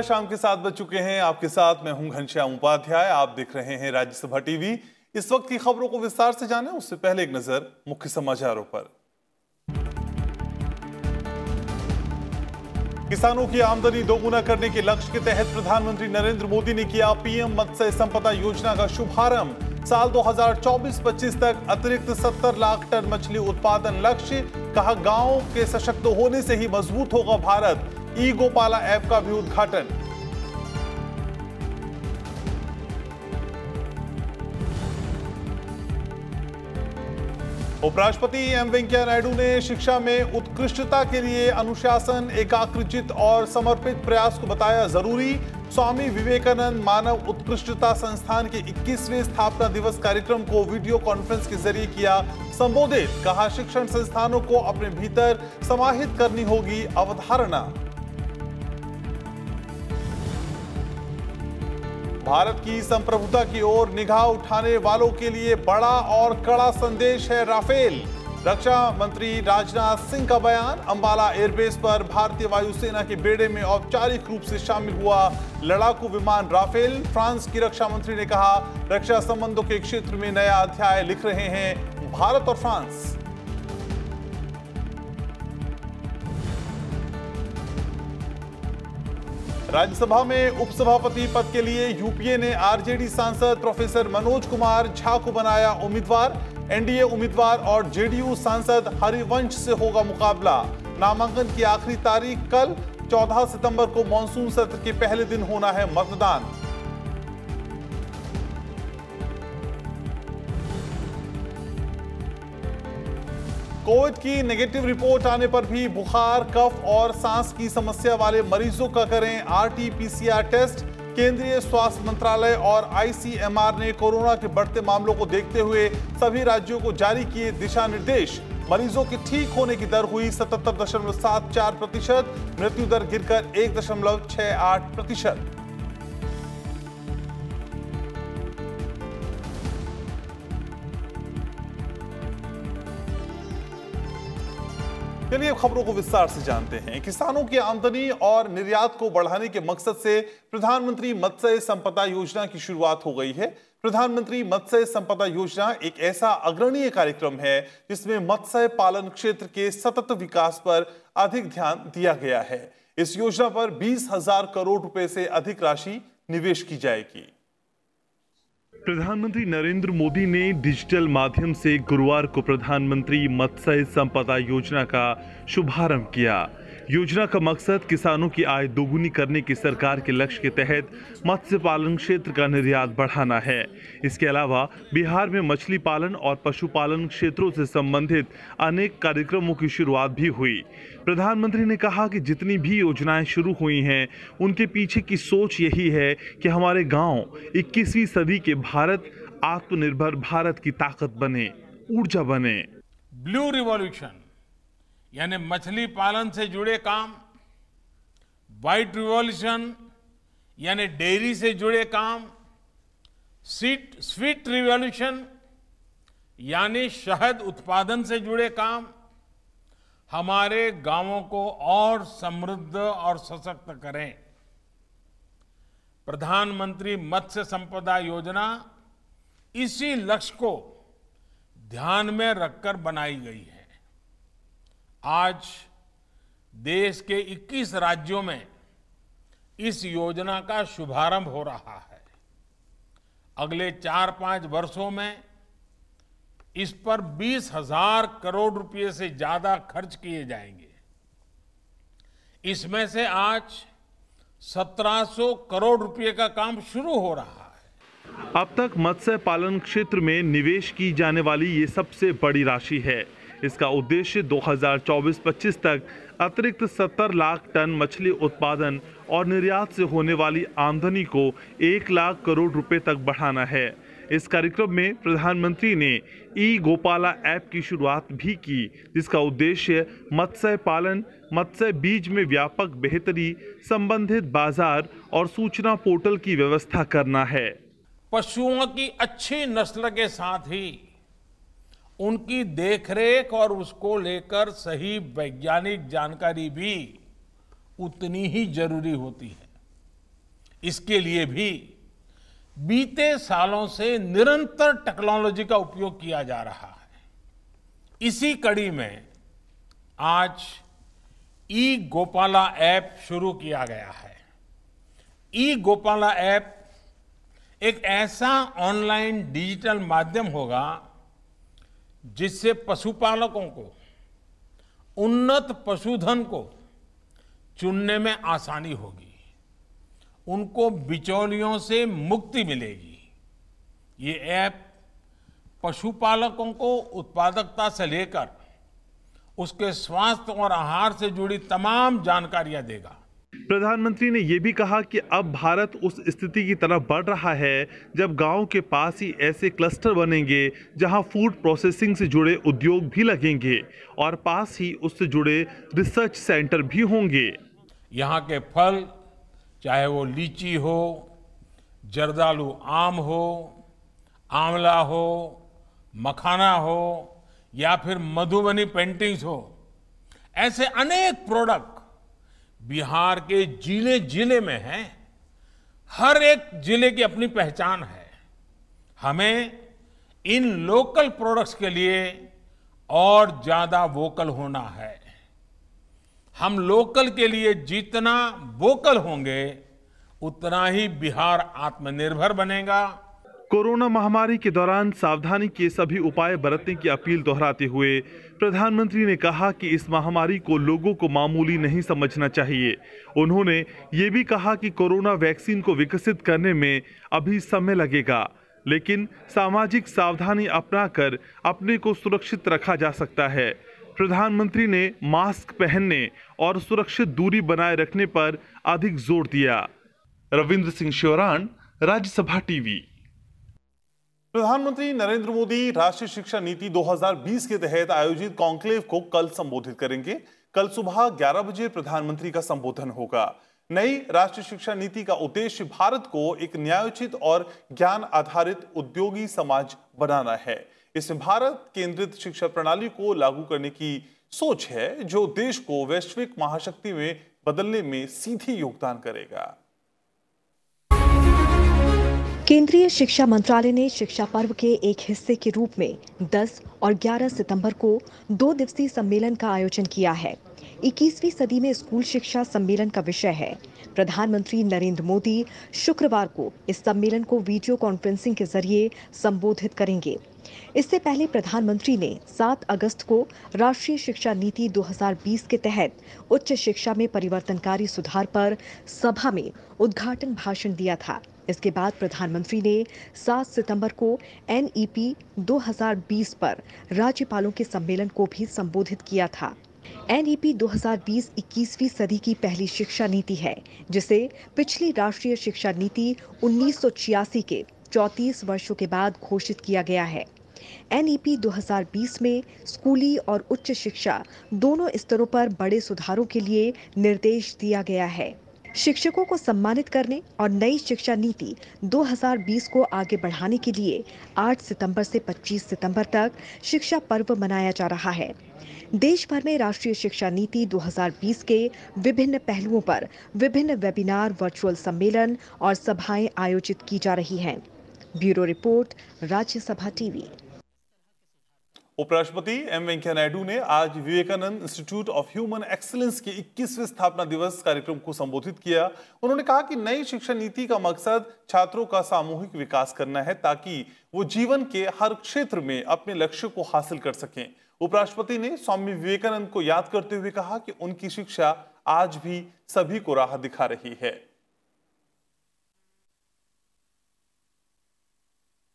नमस्कार शाम के साथ बज चुके हैं आपके साथ मैं हूं घनश्याम उपाध्याय आप देख रहे हैं राज्यसभा टीवी इस वक्त की खबरों को विस्तार से जानें उससे पहले एक नजर मुख्य समाचारों पर किसानों की आमदनी दोगुना करने के लक्ष्य के तहत प्रधानमंत्री नरेंद्र मोदी ने किया पीएम मत्स्य संपदा योजना का शुभारंभ साल 2024-25 तक अतिरिक्त 70 लाख टन मछली उत्पादन लक्ष्य कहा गांव के सशक्त होने से ही मजबूत होगा भारत ई गोपाला ऐप का भी उद्घाटन उपराष्ट्रपति एम वेंकैया नायडू ने शिक्षा में उत्कृष्टता के लिए अनुशासन एकाकृचित और समर्पित प्रयास को बताया जरूरी स्वामी विवेकानंद मानव उत्कृष्टता संस्थान के 21वें स्थापना दिवस कार्यक्रम को वीडियो कॉन्फ्रेंस के जरिए किया संबोधित कहा शिक्षण संस्थानों को अपने भीतर समाहित करनी होगी अवधारणा भारत की संप्रभुता की ओर निगाह उठाने वालों के लिए बड़ा और कड़ा संदेश है राफेल रक्षा मंत्री राजनाथ सिंह का बयान अंबाला एयरबेस पर भारतीय वायुसेना के बेड़े में औपचारिक रूप से शामिल हुआ लड़ाकू विमान राफेल फ्रांस की रक्षा मंत्री ने कहा रक्षा संबंधों के क्षेत्र में नया अध्याय लिख रहे हैं भारत और फ्रांस राज्यसभा में उपसभापति पद के लिए यूपीए ने आरजेडी सांसद प्रोफेसर मनोज कुमार झा को बनाया उम्मीदवार एनडीए उम्मीदवार और जेडीयू सांसद हरिवंश से होगा मुकाबला नामांकन की आखिरी तारीख कल 14 सितंबर को मानसून सत्र के पहले दिन होना है मतदान कोविड की नेगेटिव रिपोर्ट आने पर भी बुखार कफ और सांस की समस्या वाले मरीजों का करें आरटीपीसीआर टेस्ट केंद्रीय स्वास्थ्य मंत्रालय और आईसीएमआर ने कोरोना के बढ़ते मामलों को देखते हुए सभी राज्यों को जारी किए दिशा निर्देश मरीजों के ठीक होने की दर हुई सतहत्तर दशमलव सात चार प्रतिशत मृत्यु दर गिरकर एक दशमलव छह आठ प्रतिशत चलिए खबरों को विस्तार से जानते हैं किसानों की आमदनी और निर्यात को बढ़ाने के मकसद से प्रधानमंत्री मत्स्य संपदा योजना की शुरुआत हो गई है प्रधानमंत्री मत्स्य संपदा योजना एक ऐसा अग्रणीय कार्यक्रम है जिसमें मत्स्य पालन क्षेत्र के सतत विकास पर अधिक ध्यान दिया गया है इस योजना पर बीस हजार करोड़ रुपए से अधिक राशि निवेश की जाएगी प्रधानमंत्री नरेंद्र मोदी ने डिजिटल माध्यम से गुरुवार को प्रधानमंत्री मत्स्य संपदा योजना का शुभारंभ किया योजना का मकसद किसानों की आय दोगुनी करने की सरकार के लक्ष्य के तहत मत्स्य पालन क्षेत्र का निर्यात बढ़ाना है इसके अलावा बिहार में मछली पालन और पशुपालन क्षेत्रों से संबंधित अनेक कार्यक्रमों की शुरुआत भी हुई प्रधानमंत्री ने कहा कि जितनी भी योजनाएं शुरू हुई हैं उनके पीछे की सोच यही है कि हमारे गाँव इक्कीसवीं सदी के भारत आत्मनिर्भर भारत की ताकत बने ऊर्जा बने ब्लू रिवॉल्यूशन यानी मछली पालन से जुड़े काम वाइट रिवॉल्यूशन यानी डेयरी से जुड़े काम स्वीट स्वीट रिवॉल्यूशन यानी शहद उत्पादन से जुड़े काम हमारे गांवों को और समृद्ध और सशक्त करें प्रधानमंत्री मत्स्य संपदा योजना इसी लक्ष्य को ध्यान में रखकर बनाई गई है आज देश के 21 राज्यों में इस योजना का शुभारंभ हो रहा है अगले चार पांच वर्षों में इस पर बीस हजार करोड़ रुपए से ज्यादा खर्च किए जाएंगे इसमें से आज 1700 करोड़ रुपए का काम शुरू हो रहा है अब तक मत्स्य पालन क्षेत्र में निवेश की जाने वाली ये सबसे बड़ी राशि है इसका उद्देश्य 2024-25 तक अतिरिक्त 70 लाख टन मछली उत्पादन और निर्यात से होने वाली आमदनी को एक लाख करोड़ रुपए तक बढ़ाना है इस कार्यक्रम में प्रधानमंत्री ने ई गोपाला ऐप की शुरुआत भी की जिसका उद्देश्य मत्स्य पालन मत्स्य बीज में व्यापक बेहतरी संबंधित बाजार और सूचना पोर्टल की व्यवस्था करना है पशुओं की अच्छी नस्ल के साथ ही उनकी देखरेख और उसको लेकर सही वैज्ञानिक जानकारी भी उतनी ही जरूरी होती है इसके लिए भी बीते सालों से निरंतर टेक्नोलॉजी का उपयोग किया जा रहा है इसी कड़ी में आज ई गोपाला ऐप शुरू किया गया है ई गोपाला ऐप एक ऐसा ऑनलाइन डिजिटल माध्यम होगा जिससे पशुपालकों को उन्नत पशुधन को चुनने में आसानी होगी उनको बिचौलियों से मुक्ति मिलेगी ये ऐप पशुपालकों को उत्पादकता से लेकर उसके स्वास्थ्य और आहार से जुड़ी तमाम जानकारियां देगा प्रधानमंत्री ने यह भी कहा कि अब भारत उस स्थिति की तरफ बढ़ रहा है जब गांव के पास ही ऐसे क्लस्टर बनेंगे जहां फूड प्रोसेसिंग से जुड़े उद्योग भी लगेंगे और पास ही उससे जुड़े रिसर्च सेंटर भी होंगे यहाँ के फल चाहे वो लीची हो जर्दालू आम हो आंवला हो मखाना हो या फिर मधुबनी पेंटिंग्स हो ऐसे अनेक प्रोडक्ट बिहार के जिले जिले में है हर एक जिले की अपनी पहचान है हमें इन लोकल प्रोडक्ट्स के लिए और ज्यादा वोकल होना है हम लोकल के लिए जितना वोकल होंगे उतना ही बिहार आत्मनिर्भर बनेगा कोरोना महामारी के दौरान सावधानी के सभी उपाय बरतने की अपील दोहराते हुए प्रधानमंत्री ने कहा कि इस महामारी को लोगों को मामूली नहीं समझना चाहिए उन्होंने ये भी कहा कि कोरोना वैक्सीन को विकसित करने में अभी समय लगेगा लेकिन सामाजिक सावधानी अपनाकर अपने को सुरक्षित रखा जा सकता है प्रधानमंत्री ने मास्क पहनने और सुरक्षित दूरी बनाए रखने पर अधिक जोर दिया रविंद्र सिंह श्योरान राज्यसभा टीवी प्रधानमंत्री नरेंद्र मोदी राष्ट्रीय शिक्षा नीति 2020 के तहत आयोजित कॉन्क्लेव को कल संबोधित करेंगे कल सुबह 11 बजे प्रधानमंत्री का संबोधन होगा नई राष्ट्रीय शिक्षा नीति का उद्देश्य भारत को एक न्यायोचित और ज्ञान आधारित उद्योगी समाज बनाना है इसमें भारत केंद्रित शिक्षा प्रणाली को लागू करने की सोच है जो देश को वैश्विक महाशक्ति में बदलने में सीधे योगदान करेगा केंद्रीय शिक्षा मंत्रालय ने शिक्षा पर्व के एक हिस्से के रूप में 10 और 11 सितंबर को दो दिवसीय सम्मेलन का आयोजन किया है 21वीं सदी में स्कूल शिक्षा सम्मेलन का विषय है प्रधानमंत्री नरेंद्र मोदी शुक्रवार को इस सम्मेलन को वीडियो कॉन्फ्रेंसिंग के जरिए संबोधित करेंगे इससे पहले प्रधानमंत्री ने 7 अगस्त को राष्ट्रीय शिक्षा नीति 2020 के तहत उच्च शिक्षा में परिवर्तनकारी सुधार पर सभा में उद्घाटन भाषण दिया था इसके बाद प्रधानमंत्री ने 7 सितंबर को एनईपी e 2020 पर राज्यपालों के सम्मेलन को भी संबोधित किया था एनईपी 2020 21वीं सदी की पहली शिक्षा नीति है जिसे पिछली राष्ट्रीय शिक्षा नीति उन्नीस के चौंतीस वर्षों के बाद घोषित किया गया है एनईपी e 2020 में स्कूली और उच्च शिक्षा दोनों स्तरों पर बड़े सुधारों के लिए निर्देश दिया गया है शिक्षकों को सम्मानित करने और नई शिक्षा नीति 2020 को आगे बढ़ाने के लिए 8 सितंबर से 25 सितंबर तक शिक्षा पर्व मनाया जा रहा है देश भर में राष्ट्रीय शिक्षा नीति 2020 के विभिन्न पहलुओं पर विभिन्न वेबिनार वर्चुअल सम्मेलन और सभाएं आयोजित की जा रही हैं ब्यूरो रिपोर्ट राज्यसभा टीवी उपराष्ट्रपति एम वेंकैया नायडू ने आज Vivekananda institute of human excellence के 21वें स्थापना दिवस कार्यक्रम को संबोधित किया उन्होंने कहा कि नई शिक्षा नीति का मकसद छात्रों का सामूहिक विकास करना है ताकि वो जीवन के हर क्षेत्र में अपने लक्ष्य को हासिल कर सकें उपराष्ट्रपति ने स्वामी विवेकानंद को याद करते हुए कहा कि उनकी शिक्षा आज भी सभी को राह दिखा रही है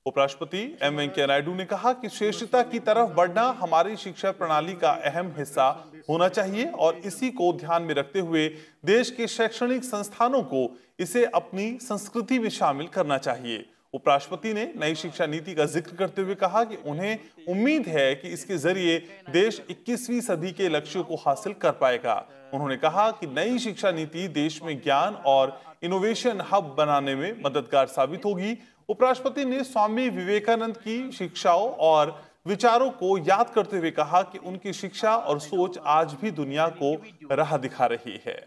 उपराष्ट्रपति एम वेंकैया नायडू ने कहा कि श्रेष्ठता की तरफ बढ़ना हमारी शिक्षा प्रणाली का अहम हिस्सा होना चाहिए और इसी को ध्यान में रखते हुए देश के शैक्षणिक संस्थानों को इसे अपनी संस्कृति में शामिल करना चाहिए उपराष्ट्रपति ने नई शिक्षा नीति का जिक्र करते हुए कहा कि उन्हें उम्मीद है कि इसके जरिए देश 21वीं सदी के लक्ष्यों को हासिल कर पाएगा उन्होंने कहा कि नई शिक्षा नीति देश में ज्ञान और इनोवेशन हब बनाने में मददगार साबित होगी उपराष्ट्रपति ने स्वामी विवेकानंद की शिक्षाओं और विचारों को याद करते हुए कहा कि उनकी शिक्षा और सोच आज भी दुनिया को राह दिखा रही है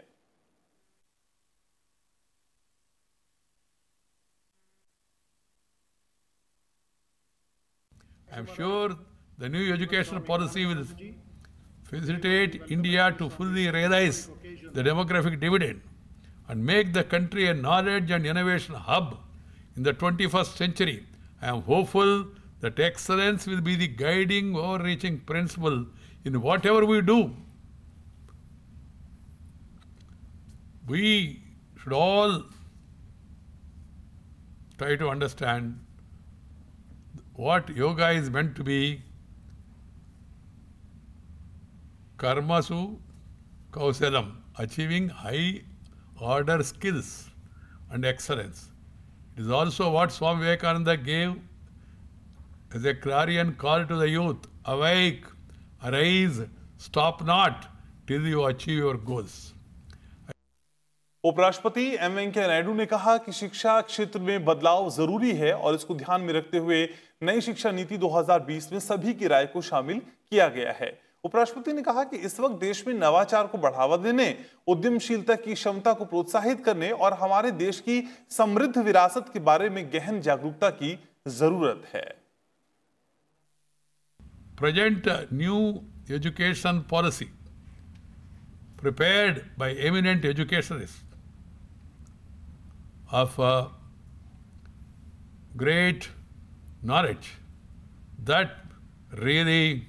I'm sure the new education policy will facilitate India to fully realize the demographic dividend and make the country a knowledge and innovation hub in the 21st century. I am hopeful that excellence will be the guiding overreaching principle in whatever we do. We should all try to understand what yoga is meant to be karmasu kausalam, achieving high order skills and excellence. is also what Swami Vivekananda gave as a clarion call to the youth awake, arise, stop not till you achieve your goals. उपराष्ट्रपति M Venkaiah Naidu ने कहा कि शिक्षा क्षेत्र में बदलाव जरूरी है और इसको ध्यान में रखते हुए नई शिक्षा नीति 2020 में सभी की राय को शामिल किया गया है उपराष्ट्रपति ने कहा कि इस वक्त देश में नवाचार को बढ़ावा देने उद्यमशीलता की क्षमता को प्रोत्साहित करने और हमारे देश की समृद्ध विरासत के बारे में गहन जागरूकता की जरूरत है present new education policy prepared by eminent education of great knowledge that really really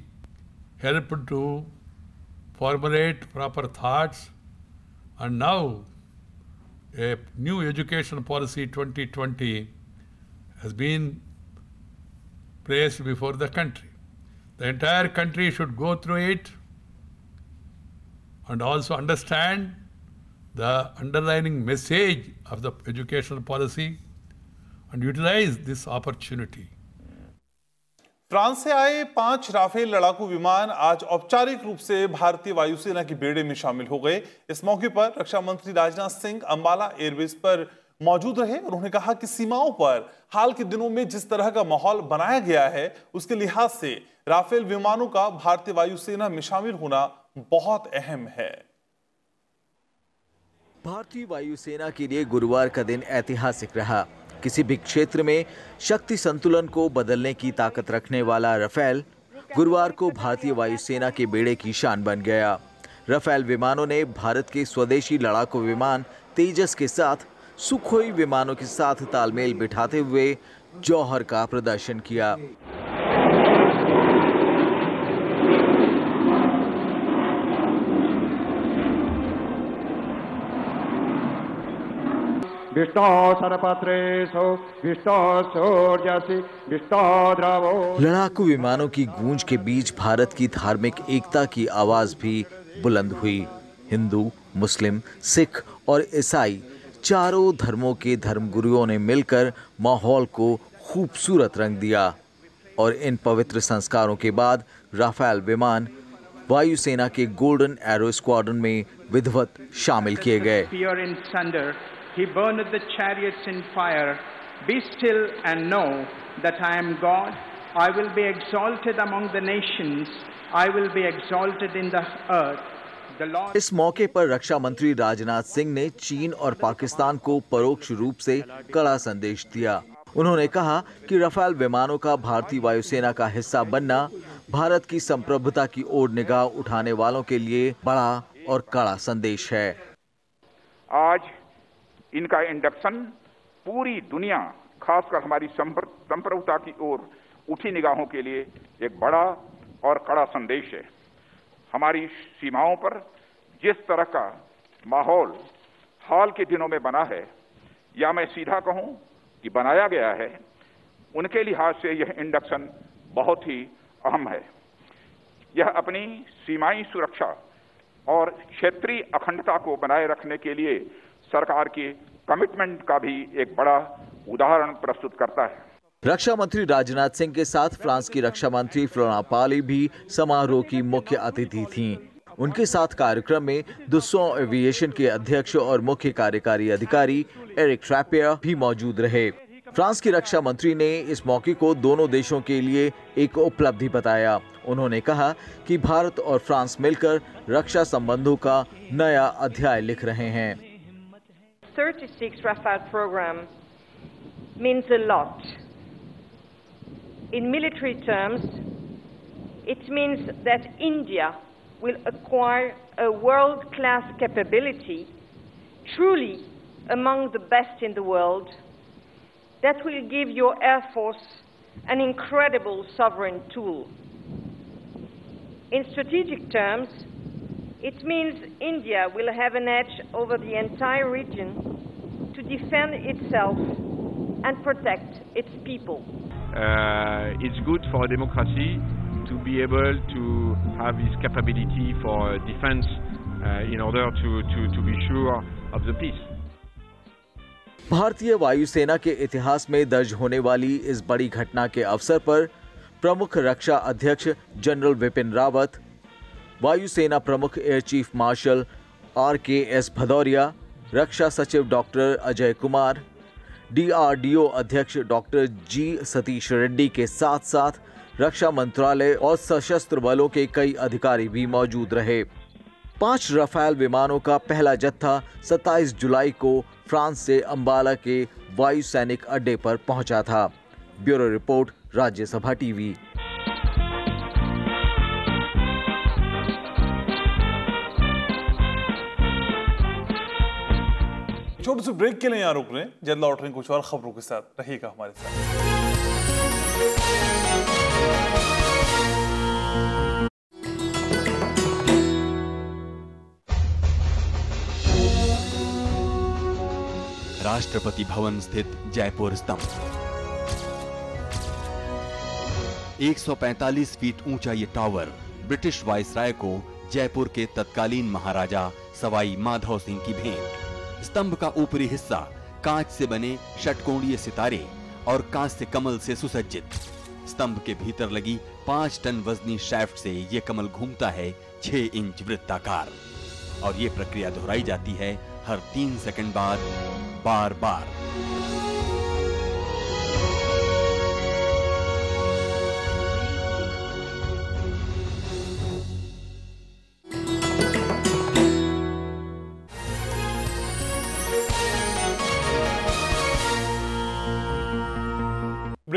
Helped to formulate proper thoughts. And now, a new education policy 2020 has been placed before the country. The entire country should go through it and also understand the underlying message of the educational policy and utilize this opportunity. France से आए पांच Rafale लड़ाकू विमान आज औपचारिक रूप से भारतीय वायुसेना के बेड़े में शामिल हो गए इस मौके पर रक्षा मंत्री राजनाथ सिंह अंबाला एयरबेस पर मौजूद रहे और उन्होंने कहा कि सीमाओं पर हाल के दिनों में जिस तरह का माहौल बनाया गया है उसके लिहाज से राफेल विमानों का भारतीय वायुसेना में शामिल होना बहुत अहम है भारतीय वायुसेना के लिए गुरुवार का दिन ऐतिहासिक रहा किसी भी क्षेत्र में शक्ति संतुलन को बदलने की ताकत रखने वाला राफेल गुरुवार को भारतीय वायुसेना के बेड़े की शान बन गया रफेल विमानों ने भारत के स्वदेशी लड़ाकू विमान तेजस के साथ सुखोई विमानों के साथ तालमेल बिठाते हुए जौहर का प्रदर्शन किया लड़ाकू विमानों की गूंज के बीच भारत की धार्मिक एकता की आवाज भी बुलंद हुई हिंदू मुस्लिम सिख और ईसाई चारों धर्मों के धर्मगुरुओं ने मिलकर माहौल को खूबसूरत रंग दिया और इन पवित्र संस्कारों के बाद राफेल विमान वायुसेना के गोल्डन एरो स्क्वाड्रन में विधवत शामिल किए गए He burned the chariots in fire. Be still and know that I am God. I will be exalted among the nations. I will be exalted in the earth. इस मौके पर रक्षा मंत्री राजनाथ सिंह ने चीन और पाकिस्तान को परोक्ष रूप से कड़ा संदेश दिया उन्होंने कहा कि रफाल विमानों का भारतीय वायुसेना का हिस्सा बनना भारत की संप्रभुता की ओर निगाह उठाने वालों के लिए बड़ा और कड़ा संदेश है आज इनका इंडक्शन पूरी दुनिया खासकर हमारी संप्रभुता की ओर उठी निगाहों के लिए एक बड़ा और कड़ा संदेश है हमारी सीमाओं पर जिस तरह का माहौल हाल के दिनों में बना है या मैं सीधा कहूं कि बनाया गया है उनके लिहाज से यह इंडक्शन बहुत ही अहम है यह अपनी सीमाई सुरक्षा और क्षेत्रीय अखंडता को बनाए रखने के लिए सरकार की कमिटमेंट का भी एक बड़ा उदाहरण प्रस्तुत करता है रक्षा मंत्री राजनाथ सिंह के साथ फ्रांस की रक्षा मंत्री फ्लोना पाली भी समारोह की मुख्य अतिथि थीं। उनके साथ कार्यक्रम में दुस्सो एविएशन के अध्यक्ष और मुख्य कार्यकारी अधिकारी एरिक ट्रैपिया भी मौजूद रहे फ्रांस की रक्षा मंत्री ने इस मौके को दोनों देशों के लिए एक उपलब्धि बताया उन्होंने कहा कि भारत और फ्रांस मिलकर रक्षा संबंधों का नया अध्याय लिख रहे हैं 36 Rafale program means a lot. In military terms, it means that India will acquire a world-class capability, truly among the best in the world, that will give your Air Force an incredible sovereign tool. In strategic terms, it means India will have an edge over the entire region to defend itself and protect its people. Uh, it's good for a democracy to be able to have this capability for uh, defense uh, in order to, to, to be sure of the peace. भारतीय वायुसेना के इतिहास में दर्ज होने वाली इस बड़ी घटना के अवसर पर प्रमुख रक्षा अध्यक्ष जनरल विपिन रावत वायुसेना प्रमुख air chief marshal R K S Bhadauria रक्षा सचिव डॉक्टर अजय कुमार डीआरडीओ अध्यक्ष डॉक्टर जी सतीश रेड्डी के साथ साथ रक्षा मंत्रालय और सशस्त्र बलों के कई अधिकारी भी मौजूद रहे पांच रफाल विमानों का पहला जत्था 27 जुलाई को फ्रांस से अंबाला के वायु सैनिक अड्डे पर पहुंचा था ब्यूरो रिपोर्ट राज्यसभा टीवी छोटे से ब्रेक के लिए यहाँ रुक रहे हैं जल्द लौट रहे कुछ और खबरों के साथ रहिएगा हमारे साथ राष्ट्रपति भवन स्थित जयपुर स्तंभ 145 फीट ऊंचा ये टावर ब्रिटिश वायसराय को जयपुर के तत्कालीन महाराजा सवाई माधव सिंह की भेंट स्तंभ का ऊपरी हिस्सा कांच से बने षटकोणीय सितारे और कांच से कमल से सुसज्जित स्तंभ के भीतर लगी पांच टन वजनी शैफ्ट से यह कमल घूमता है छह इंच वृत्ताकार और ये प्रक्रिया दोहराई जाती है हर तीन सेकंड बाद बार बार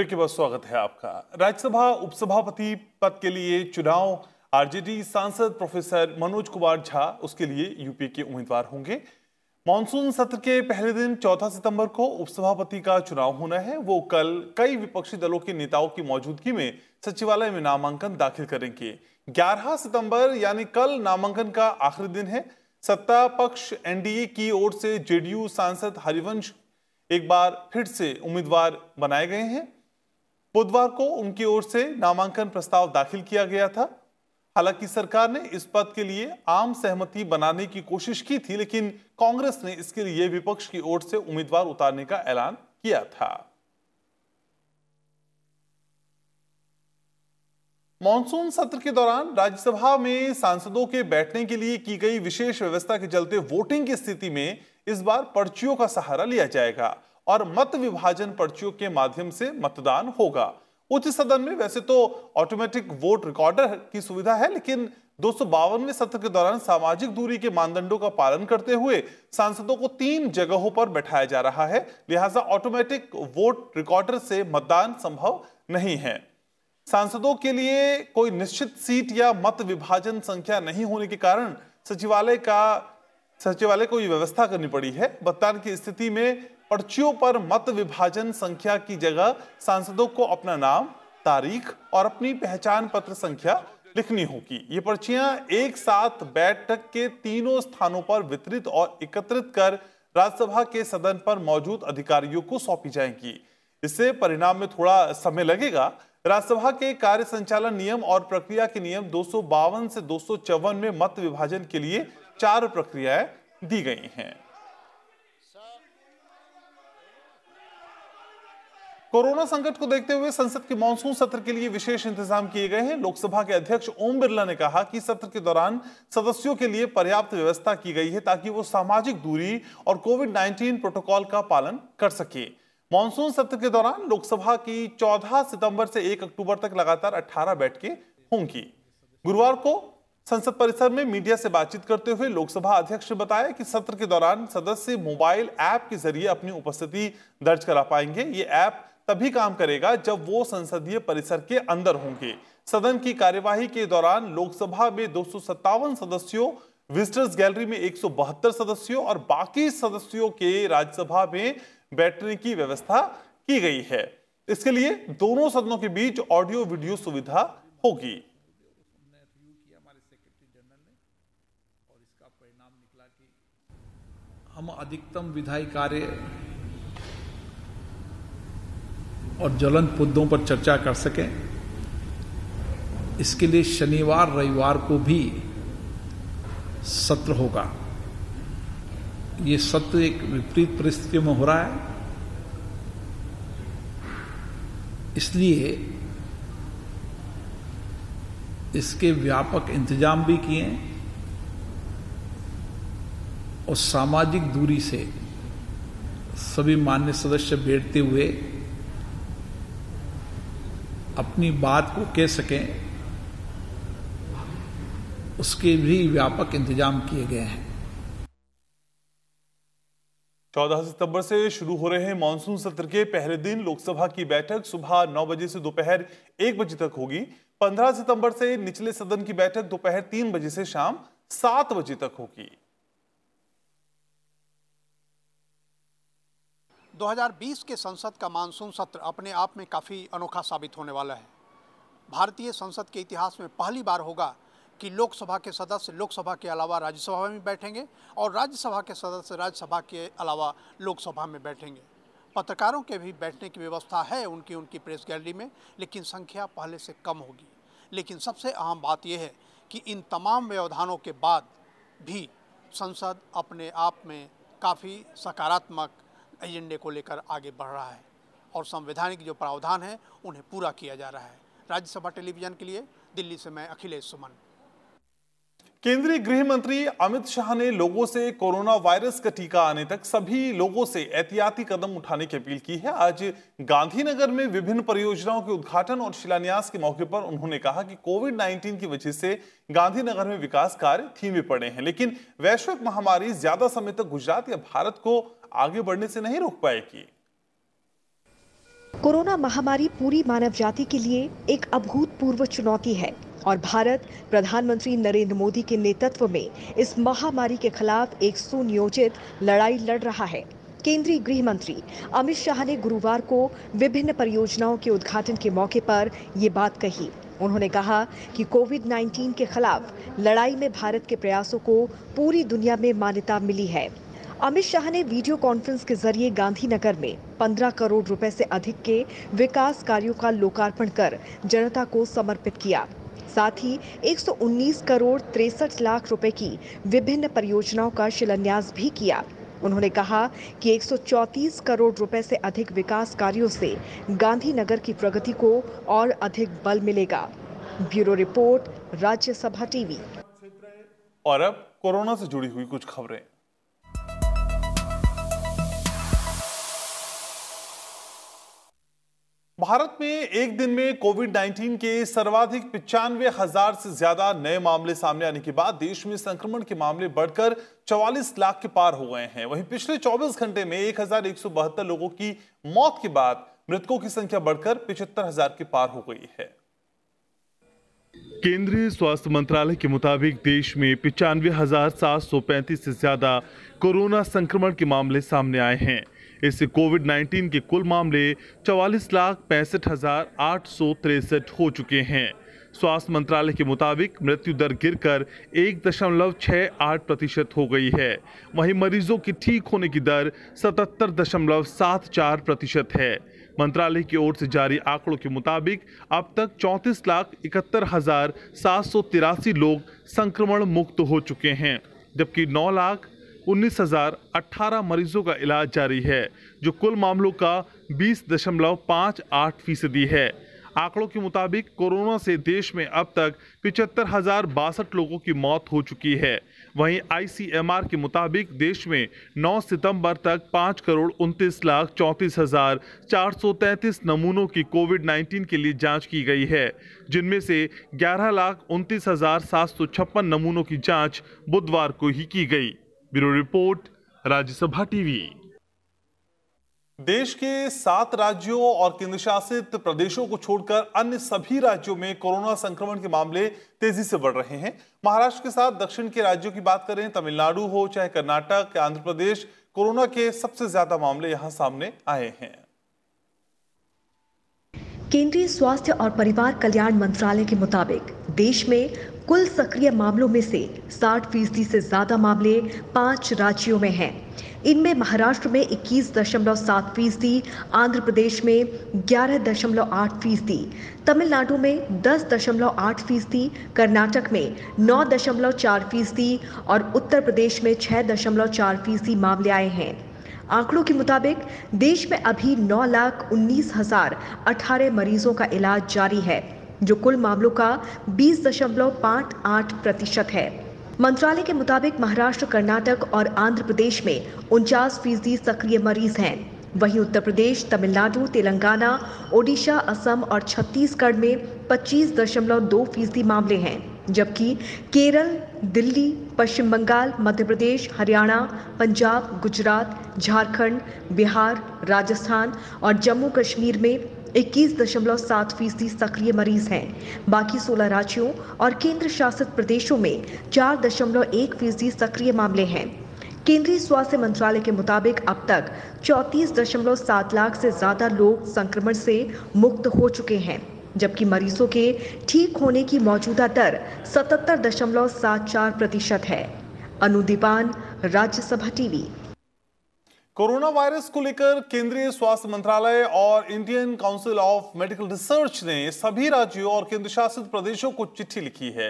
ब्रेक के बाद स्वागत है आपका राज्यसभा उपसभापति पद के लिए चुनाव आरजेडी सांसद प्रोफेसर मनोज कुमार झा उसके लिए यूपी के उम्मीदवार होंगे मानसून सत्र के पहले दिन 4 सितंबर को उपसभापति का चुनाव होना है वो कल कई विपक्षी दलों के नेताओं की मौजूदगी में सचिवालय में नामांकन दाखिल करेंगे 11 सितंबर यानी कल नामांकन का आखिरी दिन है सत्ता पक्ष एनडीए की ओर से जेडीयू सांसद हरिवंश एक बार फिर से उम्मीदवार बनाए गए हैं बुधवार को उनकी ओर से नामांकन प्रस्ताव दाखिल किया गया था हालांकि सरकार ने इस पद के लिए आम सहमति बनाने की कोशिश की थी लेकिन कांग्रेस ने इसके लिए विपक्ष की ओर से उम्मीदवार उतारने का ऐलान किया था मॉनसून सत्र के दौरान राज्यसभा में सांसदों के बैठने के लिए की गई विशेष व्यवस्था के चलते वोटिंग की स्थिति में इस बार पर्चियों का सहारा लिया जाएगा और मत विभाजन पर्चियों के माध्यम से मतदान होगा उच्च सदन में वैसे तो ऑटोमेटिक वोट रिकॉर्डर की सुविधा है लेकिन दो सत्र के दौरान सामाजिक दूरी के मानदंडों का पालन करते हुए सांसदों को तीन जगहों पर बैठाया जा रहा है लिहाजा ऑटोमेटिक वोट रिकॉर्डर से मतदान संभव नहीं है सांसदों के लिए कोई निश्चित सीट या मत विभाजन संख्या नहीं होने के कारण सचिवालय का सचिवालय को ये व्यवस्था करनी पड़ी है मतदान की स्थिति में पर्चियों पर मत विभाजन संख्या की जगह सांसदों को अपना नाम तारीख और अपनी पहचान पत्र संख्या लिखनी होगी ये पर्चियां एक साथ बैठक के तीनों स्थानों पर वितरित और एकत्रित कर राज्यसभा के सदन पर मौजूद अधिकारियों को सौंपी जाएंगी इससे परिणाम में थोड़ा समय लगेगा राज्यसभा के कार्य संचालन नियम और प्रक्रिया के नियम दो से दो में मत विभाजन के लिए चार प्रक्रियाएं दी गई हैं कोरोना संकट को देखते हुए संसद के मानसून सत्र के लिए विशेष इंतजाम किए गए हैं लोकसभा के अध्यक्ष ओम बिरला ने कहा कि सत्र के दौरान सदस्यों के लिए पर्याप्त व्यवस्था की गई है ताकि वो सामाजिक दूरी और कोविड 19 प्रोटोकॉल का पालन कर सके मानसून सत्र के दौरान लोकसभा की 14 सितंबर से 1 अक्टूबर तक लगातार अठारह बैठकें होंगी गुरुवार को संसद परिसर में मीडिया से बातचीत करते हुए लोकसभा अध्यक्ष ने बताया कि सत्र के दौरान सदस्य मोबाइल ऐप के जरिए अपनी उपस्थिति दर्ज करा पाएंगे ये ऐप तभी काम करेगा जब वो संसदीय परिसर के अंदर होंगे सदन की कार्यवाही के दौरान लोकसभा में दो सदस्यों विजिटर्स गैलरी में एक सदस्यों और बाकी सदस्यों के राज्यसभा में बैठने की व्यवस्था की गई है इसके लिए दोनों सदनों के बीच ऑडियो वीडियो सुविधा होगी हम अधिकतम विधायी कार्य और ज्वलंत मुद्दों पर चर्चा कर सकें इसके लिए शनिवार रविवार को भी सत्र होगा ये सत्र एक विपरीत परिस्थितियों में हो रहा है इसलिए इसके व्यापक इंतजाम भी किए और सामाजिक दूरी से सभी मान्य सदस्य बैठते हुए अपनी बात को कह सकें उसके भी व्यापक इंतजाम किए गए हैं चौदह सितंबर से शुरू हो रहे मानसून सत्र के पहले दिन लोकसभा की बैठक सुबह नौ बजे से दोपहर एक बजे तक होगी पंद्रह सितंबर से निचले सदन की बैठक दोपहर तीन बजे से शाम सात बजे तक होगी 2020 के संसद का मानसून सत्र अपने आप में काफ़ी अनोखा साबित होने वाला है भारतीय संसद के इतिहास में पहली बार होगा कि लोकसभा के सदस्य लोकसभा के अलावा राज्यसभा में बैठेंगे और राज्यसभा के सदस्य राज्यसभा के अलावा लोकसभा में बैठेंगे पत्रकारों के भी बैठने की व्यवस्था है उनकी उनकी प्रेस गैलरी में लेकिन संख्या पहले से कम होगी लेकिन सबसे अहम बात यह है कि इन तमाम व्यवधानों के बाद भी संसद अपने आप में काफ़ी सकारात्मक एजेंडे को लेकर आगे बढ़ रहा है और संवैधानिक जो प्रावधान हैं उन्हें पूरा किया जा रहा है राज्यसभा टेलीविज़न के लिए दिल्ली से मैं अखिलेश सुमन केंद्रीय गृह मंत्री अमित शाह ने लोगों से कोरोना वायरस का टीका आने तक सभी लोगों से एहतियाती कदम उठाने की अपील की है आज गांधीनगर में विभिन्न परियोजनाओं के उद्घाटन और शिलान्यास के मौके पर उन्होंने कहा कि कोविड 19 की वजह से गांधीनगर में विकास कार्य थीमे पड़े हैं लेकिन वैश्विक महामारी ज्यादा समय तक गुजरात या भारत को आगे बढ़ने से नहीं रोक पाएगी कोरोना महामारी पूरी मानव जाति के लिए एक अभूतपूर्व चुनौती है और भारत प्रधानमंत्री नरेंद्र मोदी के नेतृत्व में इस महामारी के खिलाफ एक सुनियोजित लड़ाई लड़ रहा है केंद्रीय गृह मंत्री अमित शाह ने गुरुवार को विभिन्न परियोजनाओं के उद्घाटन के मौके पर ये बात कही उन्होंने कहा कि कोविड 19 के खिलाफ लड़ाई में भारत के प्रयासों को पूरी दुनिया में मान्यता मिली है अमित शाह ने वीडियो कॉन्फ्रेंस के जरिए गांधीनगर में 15 करोड़ रुपए से अधिक के विकास कार्यों का लोकार्पण कर जनता को समर्पित किया साथ ही 119 करोड़ तिरसठ लाख रुपए की विभिन्न परियोजनाओं का शिलान्यास भी किया उन्होंने कहा कि 134 करोड़ रुपए से अधिक विकास कार्यों से गांधीनगर की प्रगति को और अधिक बल मिलेगा ब्यूरो रिपोर्ट राज्यसभा टीवी और अब कोरोना से जुड़ी हुई कुछ खबरें भारत में एक दिन में कोविड 19 के सर्वाधिक पिचानवे हजार से ज्यादा नए मामले सामने आने के बाद देश में संक्रमण के मामले बढ़कर 44 लाख के पार हो गए हैं वहीं पिछले 24 घंटे में एक लोगों की मौत के बाद मृतकों की संख्या बढ़कर पिछहत्तर हजार के पार हो गई है केंद्रीय स्वास्थ्य मंत्रालय के मुताबिक देश में पिचानवे हजार सात सौ पैंतीस से ज्यादा कोरोना संक्रमण के मामले सामने आए हैं इससे कोविड 19 के कुल मामले चवालीस लाख पैंसठ हजार आठ सौ तिरसठ हो चुके हैं स्वास्थ्य मंत्रालय के मुताबिक मृत्यु दर गिरकर एक दशमलव छः आठ प्रतिशत हो गई है वहीं मरीजों की ठीक होने की दर सतहत्तर दशमलव सात चार प्रतिशत है मंत्रालय की ओर से जारी आंकड़ों के मुताबिक अब तक चौंतीस लाख इकहत्तर हजार सात सौ तिरासी लोग संक्रमण मुक्त हो चुके हैं जबकि नौ लाख उन्नीस हजार अट्ठारह मरीजों का इलाज जारी है जो कुल मामलों का बीस दशमलव पाँच आठ फीसदी है आंकड़ों के मुताबिक कोरोना से देश में अब तक पिचहत्तर हजार बासठ लोगों की मौत हो चुकी है वहीं आईसीएमआर के मुताबिक देश में 9 सितंबर तक 5 करोड़ उनतीस लाख चौंतीस हजार चार सौ तैंतीस नमूनों की कोविड 19 के लिए जांच की गई है जिनमें से ग्यारह लाख उनतीस हजार सात सौ छप्पन नमूनों की जांच बुधवार को ही की गई ब्यूरो रिपोर्ट राज्यसभा टीवी देश के सात राज्यों और केंद्रशासित प्रदेशों को छोड़कर अन्य सभी राज्यों में कोरोना संक्रमण के मामले तेजी से बढ़ रहे हैं महाराष्ट्र के साथ दक्षिण के राज्यों की बात करें तमिलनाडु हो चाहे कर्नाटक आंध्र प्रदेश कोरोना के सबसे ज्यादा मामले यहां सामने आए हैं केंद्रीय स्वास्थ्य और परिवार कल्याण मंत्रालय के मुताबिक देश में कुल सक्रिय मामलों में से 60 फीसदी से ज़्यादा मामले पांच राज्यों में हैं इनमें महाराष्ट्र में 21.7 फीसदी आंध्र प्रदेश में 11.8 फीसदी तमिलनाडु में 10.8 फीसदी कर्नाटक में 9.4 फीसदी और उत्तर प्रदेश में 6.4 फीसदी मामले आए हैं आंकड़ों के मुताबिक देश में अभी नौ लाख उन्नीस हजार अठारह मरीजों का इलाज जारी है जो कुल मामलों का आठ प्रतिशत है मंत्रालय के मुताबिक महाराष्ट्र कर्नाटक और आंध्र प्रदेश में उनचास फीसदी सक्रिय मरीज हैं वहीं उत्तर प्रदेश तमिलनाडु तेलंगाना ओडिशा असम और छत्तीसगढ़ में 25.2 फीसदी मामले हैं जबकि केरल दिल्ली पश्चिम बंगाल मध्य प्रदेश हरियाणा पंजाब गुजरात झारखंड बिहार राजस्थान और जम्मू कश्मीर में इक्कीस दशमलव सात फीसदी सक्रिय मरीज हैं बाकी सोलह राज्यों और केंद्र शासित प्रदेशों में चार दशमलव एक फीसदी सक्रिय मामले हैं केंद्रीय स्वास्थ्य मंत्रालय के मुताबिक अब तक चौंतीस दशमलव सात लाख से ज्यादा लोग संक्रमण से मुक्त हो चुके हैं जबकि मरीजों के ठीक होने की मौजूदा दर सतहत्तर दशमलव सात चार प्रतिशत है Anudeepan Rajya Sabha TV corona virus को लेकर केंद्रीय स्वास्थ्य मंत्रालय और Indian council of medical research ने सभी राज्यों और केंद्र शासित प्रदेशों को चिट्ठी लिखी है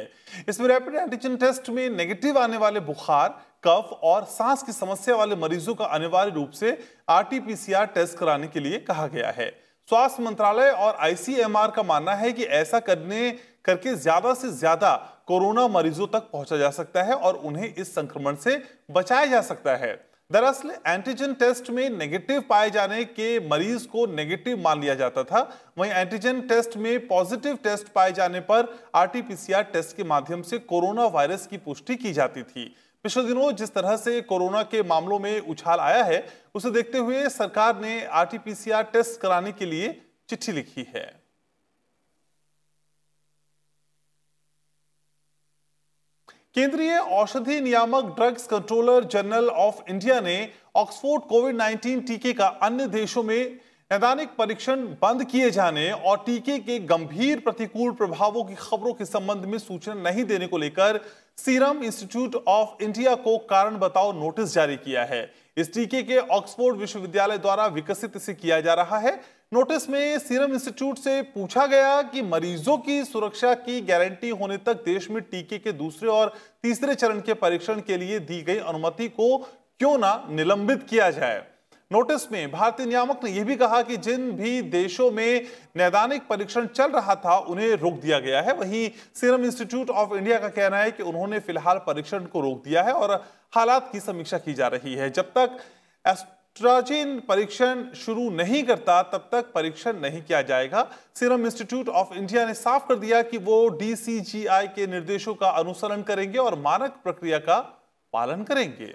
इसमें रैपिड एंटीजन टेस्ट में नेगेटिव आने वाले बुखार कफ और सांस की समस्या वाले मरीजों का अनिवार्य रूप से आरटीपीसीआर टेस्ट कराने के लिए कहा गया है स्वास्थ्य मंत्रालय और आईसीएमआर का मानना है कि ऐसा करने करके ज्यादा से ज्यादा कोरोना मरीजों तक पहुंचा जा सकता है और उन्हें इस संक्रमण से बचाया जा सकता है दरअसल एंटीजन टेस्ट में नेगेटिव पाए जाने के मरीज को नेगेटिव मान लिया जाता था वहीं एंटीजन टेस्ट में पॉजिटिव टेस्ट पाए जाने पर आरटीपीसीआर टेस्ट के माध्यम से कोरोना वायरस की पुष्टि की जाती थी पिछले दिनों जिस तरह से कोरोना के मामलों में उछाल आया है उसे देखते हुए सरकार ने आरटीपीसीआर टेस्ट कराने के लिए चिट्ठी लिखी है केंद्रीय औषधि नियामक drugs controller general of India ने ऑक्सफोर्ड कोविड 19 टीके का अन्य देशों में नैदानिक परीक्षण बंद किए जाने और टीके के गंभीर प्रतिकूल प्रभावों की खबरों के संबंध में सूचना नहीं देने को लेकर सीरम इंस्टीट्यूट ऑफ इंडिया को कारण बताओ नोटिस जारी किया है इस टीके के ऑक्सफोर्ड विश्वविद्यालय द्वारा विकसित इसे किया जा रहा है नोटिस में सीरम इंस्टीट्यूट से पूछा गया कि मरीजों की सुरक्षा की गारंटी होने तक देश में टीके के दूसरे और तीसरे चरण के परीक्षण के लिए दी गई अनुमति को क्यों ना निलंबित किया जाए नोटिस में भारतीय नियामक ने यह भी कहा कि जिन भी देशों में नैदानिक परीक्षण चल रहा था उन्हें रोक दिया गया है वहीं सीरम इंस्टीट्यूट ऑफ इंडिया का कहना है कि उन्होंने फिलहाल परीक्षण को रोक दिया है और हालात की समीक्षा की जा रही है जब तक ट्राजिन परीक्षण शुरू नहीं करता तब तक परीक्षण नहीं किया जाएगा सीरम इंस्टीट्यूट ऑफ इंडिया ने साफ कर दिया कि वो डीसीजीआई के निर्देशों का अनुसरण करेंगे और मानक प्रक्रिया का पालन करेंगे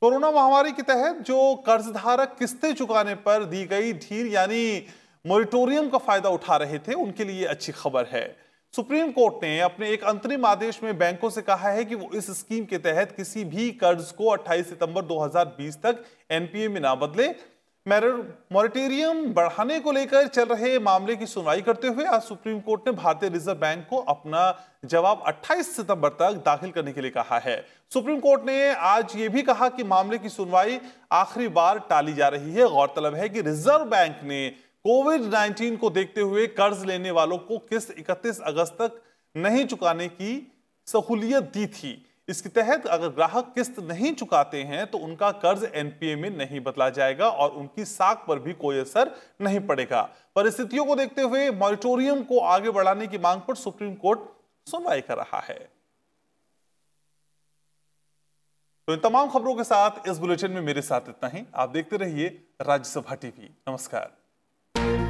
कोरोना महामारी के तहत जो कर्जधारक किस्तें चुकाने पर दी गई ढील यानी मोरिटोरियम का फायदा उठा रहे थे उनके लिए अच्छी खबर है सुप्रीम कोर्ट ने अपने एक अंतरिम आदेश में बैंकों से कहा है कि वो इस स्कीम के तहत किसी भी कर्ज को 28 सितंबर 2020 तक एनपीए में ना बदले मॉरिटेरियम बढ़ाने को लेकर चल रहे मामले की सुनवाई करते हुए आज सुप्रीम कोर्ट ने भारतीय रिजर्व बैंक को अपना जवाब 28 सितंबर तक दाखिल करने के लिए कहा है सुप्रीम कोर्ट ने आज ये भी कहा कि मामले की सुनवाई आखिरी बार टाली जा रही है गौरतलब है कि रिजर्व बैंक ने कोविड 19 को देखते हुए कर्ज लेने वालों को किस्त 31 अगस्त तक नहीं चुकाने की सहूलियत दी थी इसके तहत अगर ग्राहक किस्त नहीं चुकाते हैं तो उनका कर्ज एनपीए में नहीं बदला जाएगा और उनकी साख पर भी कोई असर नहीं पड़ेगा परिस्थितियों को देखते हुए मॉरिटोरियम को आगे बढ़ाने की मांग पर सुप्रीम कोर्ट सुनवाई कर रहा है तो इन तमाम खबरों के साथ इस बुलेटिन में मेरे साथ इतना ही आप देखते रहिए राज्यसभा टीवी नमस्कार Thank you